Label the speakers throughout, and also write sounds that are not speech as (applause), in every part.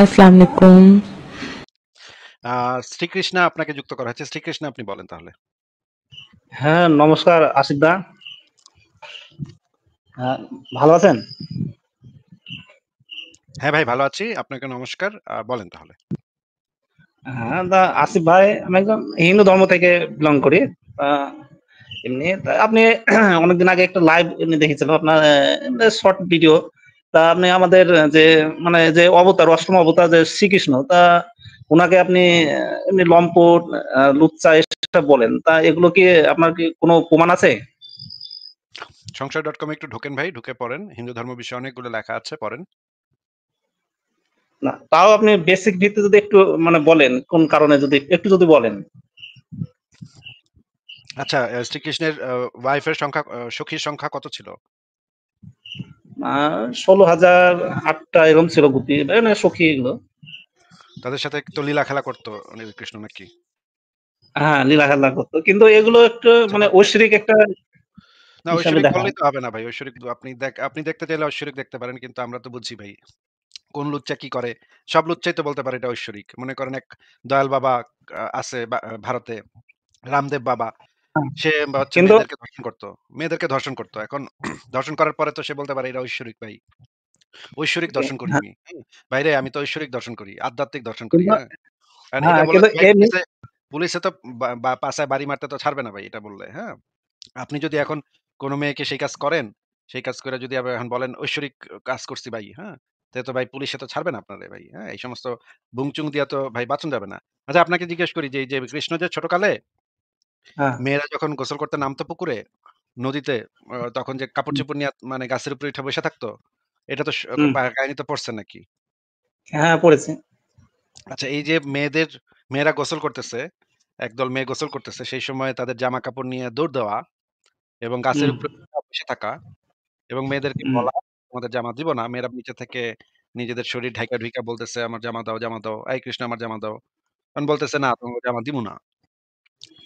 Speaker 1: আসসালামু আলাইকুম
Speaker 2: শ্রীকৃষ্ণ আপনাকে যুক্ত করা হয়েছে শ্রীকৃষ্ণ আপনি বলেন তাহলে হ্যাঁ নমস্কার আসিফ দা
Speaker 1: হ্যাঁ, ভালো আছেন
Speaker 2: হ্যাঁ ভাই ভালো আছি আপনাকে নমস্কার বলেন তাহলে
Speaker 1: হ্যাঁ দা আসিফ ভাই আমি একজন হিন্দু ধর্ম থেকে বিলং করি এমনি আপনি (clears throat) অনেকদিন আগে একটা লাইভ এমনি দেখেছিলাম আপনার শর্ট ভিডিও তা আপনি আমাদের যে মানে যে অবতার অষ্টম অবতার যে শ্রীকৃষ্ণ তা ওনাকে আপনি এমনি লম্পট লুচ্চা এসব বলেন তা এগুলো কি আপনার কি কোনো প্রমাণ আছে
Speaker 2: সংসার ডট কম একটু ঢোকেন ভাই ঢুকে পড়েন হিন্দু ধর্ম বিষয়ে অনেকগুলো লেখা আছে পড়েন
Speaker 1: না তাও আপনি বেসিক ভিত্তিতে যদি একটু মানে বলেন কোন কারণে যদি একটু যদি বলেন
Speaker 2: আচ্ছা শ্রীকৃষ্ণের ওয়াইফের সংখ্যা সখীর সংখ্যা কত ছিল
Speaker 1: ষোলো হাজার আটটা এরকম ছিল গুপি মানে সখী
Speaker 2: এগুলো তাদের সাথে একটু লীলা খেলা করতো কৃষ্ণ নাকি হ্যাঁ লীলা খেলা করতো কিন্তু এগুলো একটু মানে আচ্ছা। ঐশ্বরিক একটা না ঐশ্বরিক বললেই তো হবে না ভাই ঐশ্বরিক আপনি দেখ আপনি দেখতে চাইলে ঐশ্বরিক দেখতে পারেন কিন্তু আমরা তো বুঝছি ভাই কোন লুচ্চা কি করে সব লুচ্চাই তো বলতে পারে এটা ঐশ্বরিক মনে করেন এক দয়াল বাবা আছে ভারতে রামদেব বাবা হ্যাঁ। সে মেয়েদেরকে ধর্ষণ করতো মেয়েদেরকে ধর্ষণ করতো এখন (clears throat) ধর্ষণ করার পরে তো সে বলতে পারে এরা ঐশ্বরিক ভাই ঐশ্বরিক দর্শন করি হ্যাঁ। আমি আমি তো ঐশ্বরিক দর্শন করি আধ্যাত্মিক দর্শন করি হ্যাঁ? পুলিশে তো পাশায় বাড়ি মারতে তো ছাড়বে না ভাই এটা বললে হ্যাঁ আপনি যদি এখন কোনো মেয়েকে সেই কাজ করেন সেই কাজ করে যদি এখন বলেন ঐশ্বরিক কাজ করছি ভাই হ্যাঁ তাহলে তো ভাই পুলিশে তো ছাড়বে না আপনারে ভাই হ্যাঁ এই সমস্ত বুংচুং দিয়া তো ভাই বাঁচন যাবে না আচ্ছা আপনাকে জিজ্ঞেস করি যে যে কৃষ্ণ যে ছোটকালে হ্যাঁ। মেয়েরা যখন গোসল করতে নামতো পুকুরে, নদীতে তখন যে কাপড কাপড়-চোপড় নিয়ে মানে গাছের উপরে উঠে বসে থাকতো। এটা তো কাহিনী তো পড়ছে নাকি? হ্যাঁ, পড়েছি। আচ্ছা এই যে মেয়েদের মেয়েরা গোসল করতেছে, একদল মেয়ে গোসল করতেছে। সেই সময় তাদের জামা-কাপড় নিয়ে দৌড় দেওয়া এবং গাছের উপরে বসে থাকা এবং মেয়েদেরকে বলা, "তোমাদের জামা দিব না।" মেয়েরা নিচে থেকে নিজেদের শরীর ঢাকা ঢুকা বলতেছে, "আমার জামা দাও, জামা দাও। এই কৃষ্ণ আমার জামা দাও।" তখন বলতেছে, "না, তোমাকে জামা দিব না।"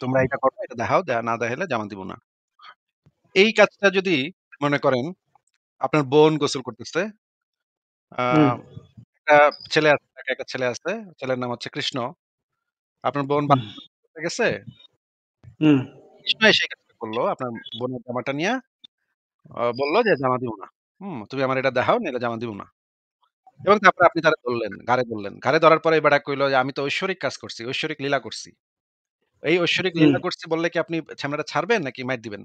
Speaker 2: তোমরা এটা করো এটা দেখাও না দেখালে জামা দিব না এই কাজটা যদি মনে করেন আপনার বোন গোসল করতেছে একটা ছেলে আছে একটা ছেলে আছে ছেলের নাম হচ্ছে কৃষ্ণ আপনার বোন গেছে কৃষ্ণ এসে করলো আপনার বোনের জামাটা নিয়ে বললো যে জামা দিব না হম তুমি আমার এটা দেখাও নিলে জামা দিব না এবং তারপরে আপনি তারা ধরলেন ঘাড়ে ধরলেন ঘরে ধরার পরে এই কইলো যে আমি তো ঐশ্বরিক কাজ করছি ঐশ্বরিক লীলা করছি এই ঐশ্বরিক নিন্দা করছি বললে কি আপনি ঝামেলাটা ছাড়বেন নাকি মাইট দিবেন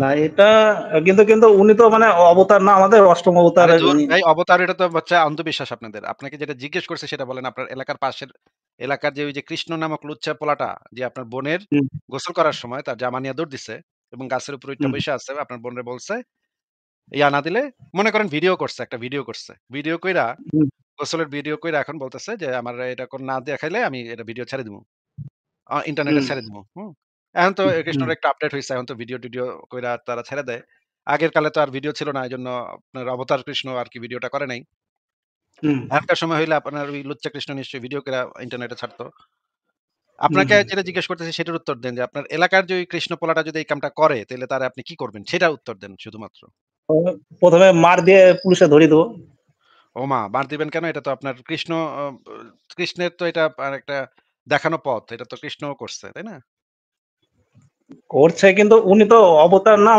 Speaker 1: না এটা কিন্তু কিন্তু উনি তো মানে অবতার না আমাদের অষ্টম অবতার
Speaker 2: এই অবতার এটা তো অন্ধবিশ্বাস আপনাদের আপনাকে যেটা জিজ্ঞেস করছে সেটা বলেন আপনার এলাকার পাশের এলাকার যে ওই যে কৃষ্ণ নামক লুচ্চা পোলাটা যে আপনার বোনের গোসল করার সময় তার জামা নিয়ে দৌড় দিছে এবং গাছের উপর ওইটা বসে আছে আপনার বোনের বলছে ইয়া না দিলে মনে করেন ভিডিও করছে একটা ভিডিও করছে ভিডিও কইরা গোসলের ভিডিও কইরা এখন বলতেছে যে, "আমার এটা কোন না দেখাইলে আমি এটা ভিডিও ছেড়ে দিব ইন্টারনেটে ছেড়ে দিব এখন তো কৃষ্ণর একটা আপডেট হইছে। এখন তো ভিডিও-টিডিও কইরা তারা ছেড়ে দেয়। আগের কালে তো আর ভিডিও ছিল না। এজন্য আপনার অবতার কৃষ্ণ আর কি ভিডিওটা করে নাই। হুম। এখনকার সময় হইলে আপনার ওই লুচ্চা কৃষ্ণ নিশ্চয়ই ভিডিও কইরা ইন্টারনেটে ছাড়তো। আপনাকে যেটা জিজ্ঞেস করতেছি সেটার উত্তর দেন যে, আপনার এলাকার যে ওই কৃষ্ণ পোলাটা যদি এই কামটা করে, তাহলে তারে আপনি কি করবেন? সেটা উত্তর দেন শুধুমাত্র।
Speaker 1: প্রথমে মার দিয়ে পুলিশে ধরিয়ে দেবো
Speaker 2: ওমা! বার দিবেন কেন? এটা তো আপনার কৃষ্ণ কৃষ্ণের তো এটা একটা দেখানো পথ। এটা তো কৃষ্ণ করছে, তাই না?
Speaker 1: করছে কিন্তু উনি তো অবতার না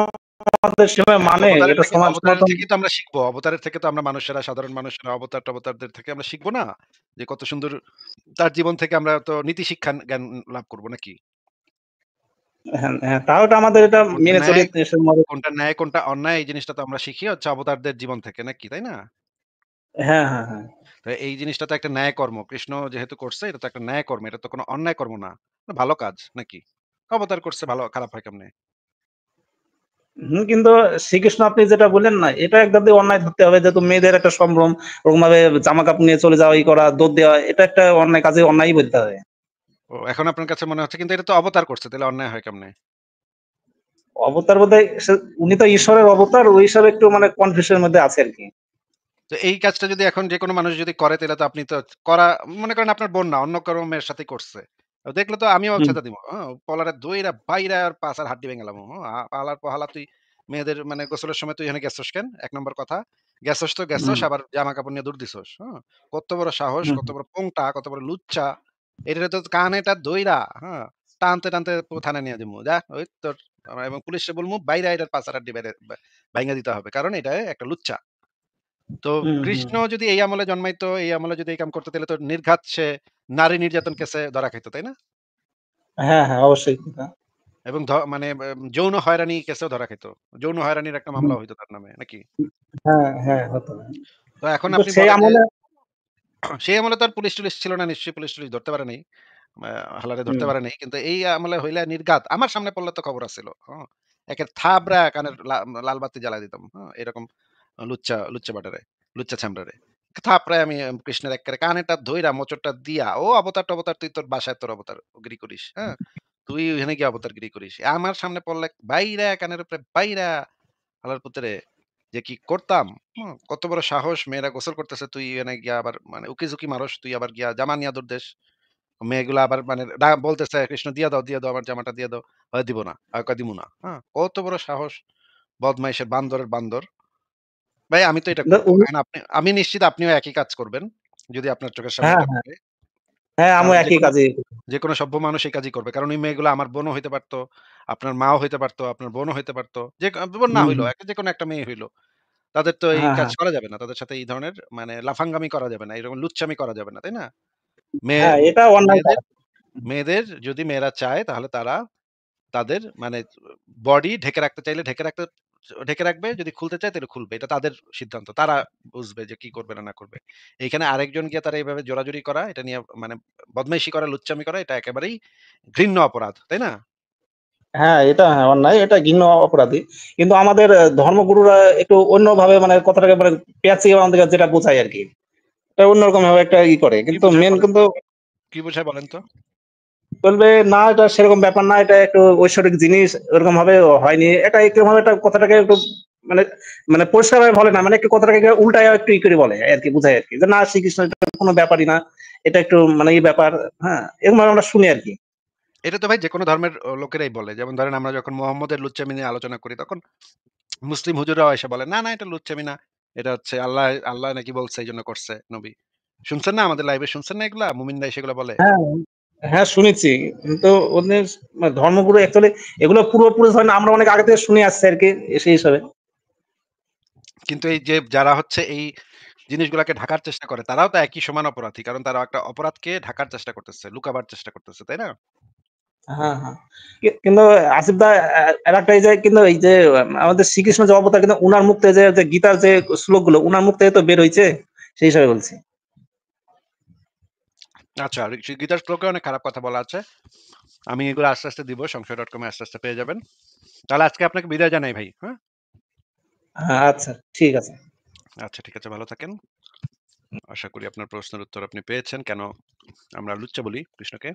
Speaker 1: আমাদের সময় মানে এটা থেকে সমাজ থেকে
Speaker 2: তো আমরা শিখবো। অবতারের থেকে তো আমরা মানুষেরা সাধারণ মানুষেরা অবতার থেকে আমরা শিখবো না? যে কত সুন্দর তার জীবন থেকে আমরা তো নীতি শিক্ষা জ্ঞান লাভ করব নাকি?
Speaker 1: হ্যাঁ, হ্যাঁ, তাও আমাদের এটা কোনটা মেনে চলি
Speaker 2: ন্যায়, কোনটা ন্যায়, কোনটা অন্যায় এই জিনিসটা তো আমরা শিখি হচ্ছে অবতারদের জীবন থেকে নাকি, তাই না? হ্যাঁ, হ্যাঁ, হ্যাঁ। এই জিনিসটা তো একটা ন্যায় কর্ম। কৃষ্ণ যেহেতু করছে এটা তো একটা ন্যায় কর্ম। এটা তো কোনো অন্যায় কর্ম না। ভালো কাজ নাকি? অবতার করছে ভালো খারাপ হয় কেমনে?
Speaker 1: হম কিন্তু শ্রীকৃষ্ণ আপনি যেটা বললেন না এটা একদম অন্যায় ধরতে হবে যেহেতু মেয়েদের একটা সম্ভ্রম ওরকম ভাবে জামা কাপড় নিয়ে চলে যাওয়া করা দোধ দেওয়া এটা একটা অন্যায় কাজে অন্যায়ই বলতে হবে।
Speaker 2: ও এখন আপনার কাছে মনে হচ্ছে কিন্তু এটা তো অবতার করছে তাহলে অন্যায় হয় কেমনে?
Speaker 1: অবতার বোধ উনি তো ঈশ্বরের অবতার ওই হিসাবে একটু মানে কনফিউশনের মধ্যে আছে আর কি
Speaker 2: তো এই কাজটা যদি এখন যে কোনো মানুষ যদি করে তাহলে তো আপনি তো করা মনে করেন আপনার বোন না অন্য কারো মেয়ের সাথে করছে দেখলে তো আমিও ছেঁচা দিব হ্যাঁ, পলারে দইরা বাইরা আর পাঁচ আর হাড্ডি ভেঙে গেলাম হ্যাঁ, পালার পহালা তুই মেয়েদের মানে গোসলের সময় তুই এখানে গ্যাসোস কেন এক নম্বর কথা গ্যাসোস তো গ্যাসোস আবার জামা কাপড় নিয়ে দূর দিছোস হ্যাঁ কত বড় সাহস কত বড় পোংটা কত বড় লুচ্চা এটা তো কানেটা দইরা হ্যাঁ টানতে টানতে থানা নিয়ে দিব যা ওই তোর এবং পুলিশে বলবো বাইরে এটার পাঁচ হাড্ডি বাইরে ভাঙে দিতে হবে কারণ এটা একটা লুচ্চা তো কৃষ্ণ যদি এই আমলে জন্মাইতো এই আমলে যদি এই কাম করতে তাহলে তো নির্ঘাত সে নারী নির্যাতন কেসে ধরা খাইতো তাই না
Speaker 1: হ্যাঁ হ্যাঁ অবশ্যই
Speaker 2: এবং মানে যৌন হয়রানি কেসেও ধরা খাইতো যৌন হয়রানির একটা মামলা হইতো তার নামে নাকি হ্যাঁ হ্যাঁ তো এখন আপনি সেই আমলে (coughs) সেই আমলে তো আর পুলিশ টুলিশ ছিল না নিশ্চয়ই পুলিশ টুলিশ ধরতে পারে নাই হালারে ধরতে পারে নাই কিন্তু এই আমলে হইলে নির্ঘাত আমার সামনে পড়লে তো খবর আছিল হ্যাঁ। একের থাবরা কানের লালবাতি বাতি জ্বালা দিতাম হ্যাঁ, এরকম লুচ্চা লুচ্চা বাটারে লুচ্চা ছ্যামড়ারে তারপরে আমি কৃষ্ণের এক কানেটা ধইরা মোচরটা দিয়া ও অবতার টবতার তুই তোর বাসায় তোর অবতার গিরি করিস হ্যাঁ তুই ওখানে গিয়ে অবতার গিরি করিস আমার সামনে পড়লে বাইরা কানের উপরে বাইরা আলার পুত্রে যে কি করতাম কত বড় সাহস মেয়েরা গোসল করতেছে তুই এনে গিয়া আবার মানে উকি ঝুঁকি মারস তুই আবার গিয়া জামা নিয়া দূর দেশ মেয়েগুলো আবার মানে বলতেছে কৃষ্ণ দিয়া দাও দিয়া দাও আমার জামাটা দিয়া দাও দিব না দিব না হ্যাঁ কত বড় সাহস বদমাইশের বান্দরের বান্দর ভাই আমি তো এটা আপনি আমি নিশ্চিত আপনিও একই কাজ করবেন যদি আপনার চোখের সামনে হ্যাঁ, হ্যাঁ।,
Speaker 1: হ্যাঁ আমি একই কাজই
Speaker 2: যে কোনো সভ্য মানুষ এই কাজই করবে কারণ এই মেয়েগুলো আমার বোনও হইতে পারতো আপনার মাও হইতে পারতো আপনার বোনও হইতে পারতো যে বোন না হইলো যে কোনো একটা মেয়ে হইলো তাদের তো এই হ্যাঁ, কাজ করা যাবে না তাদের সাথে এই ধরনের মানে লাফাঙ্গামি করা যাবে না এরকম লুচ্ছামি করা যাবে না তাই না (laughs) মেয়েদের যদি মেয়েরা চায় তাহলে তারা তাদের মানে বডি ঢেকে রাখতে চাইলে ঢেকে রাখতে ঢেকে রাখবে যদি খুলতে চায় তাহলে খুলবে এটা তাদের সিদ্ধান্ত তারা বুঝবে যে কি করবে না না করবে এইখানে আরেকজন গিয়ে তারা এইভাবে জোরাজুরি করা এটা নিয়ে মানে বদমাইশি করা লুচ্চামি করা এটা একেবারেই ঘৃণ্য অপরাধ তাই না
Speaker 1: হ্যাঁ এটা হ্যাঁ অন্যায় এটা ঘৃণ্য অপরাধী কিন্তু আমাদের ধর্মগুরুরা একটু অন্যভাবে মানে কথাটাকে মানে পেঁচিয়ে আমাদের যেটা বোঝায় আর কি অন্যরকম ভাবে একটা ই করে কিন্তু মেন কিন্তু
Speaker 2: কি বোঝায় বলেন তো
Speaker 1: বলবে না এটা সেরকম ব্যাপার না এটা একটু ঐশ্বরিক জিনিস ওরকম ভাবে হয়নি এটা একটু ভাবে একটা কথাটাকে একটু মানে মানে পরিষ্কার ভাবে বলে না মানে একটু কথাটাকে উল্টায় একটু ই করে বলে আর কি বুঝায় আর কি না শ্রীকৃষ্ণ এটা কোনো ব্যাপারই না এটা একটু মানে এই ব্যাপার হ্যাঁ এরকম ভাবে আমরা শুনি আর কি
Speaker 2: এটা তো ভাই যে কোনো ধর্মের লোকেরাই বলে যেমন ধরেন আমরা যখন মোহাম্মদের লুচ্চামি নিয়ে আলোচনা করি তখন মুসলিম হুজুরাও এসে বলে না না এটা লুচ্চামি না এটা হচ্ছে আল্লাহ আল্লাহ নাকি বলছে এই জন্য করছে নবী শুনছেন না আমাদের লাইভে শুনছেন না এগুলা মুমিন দাই সেগুলো বলে
Speaker 1: হ্যাঁ, হ্যাঁ শুনেছি কিন্তু ওদের মানে ধর্মগুরু অ্যাকচুয়ালি এগুলো পূর্বপুরুষ হয় না আমরা অনেক আগে থেকে শুনে আসছি আর কি সেই হিসাবে
Speaker 2: কিন্তু এই যে যারা হচ্ছে এই জিনিসগুলোকে ঢাকার চেষ্টা করে তারাও তো একই সমান অপরাধী কারণ তারা একটা অপরাধকে ঢাকার চেষ্টা করতেছে লুকাবার চেষ্টা করতেছে তাই না
Speaker 1: হ্যাঁ হ্যাঁ কিন্তু আসিফ দা একটা এই যে কিন্তু এই যে আমাদের শ্রীকৃষ্ণ যে অবতার কিন্তু উনার মুখ যে গীতার যে শ্লোকগুলো উনার মুখ তো বের হইছে সেই হিসাবে বলছি
Speaker 2: আচ্ছা গীতার শ্লোকে অনেক খারাপ কথা বলা আছে আমি এগুলো আস্তে আস্তে দিব সংশয় ডট কমে আস্তে আস্তে পেয়ে যাবেন তাহলে আজকে আপনাকে বিদায় জানাই ভাই হ্যাঁ?
Speaker 1: হ্যাঁ আচ্ছা ঠিক আছে
Speaker 2: আচ্ছা ঠিক আছে ভালো থাকেন আশা করি আপনার প্রশ্নের উত্তর আপনি পেয়েছেন কেন আমরা লুচ্চা বলি কৃষ্ণকে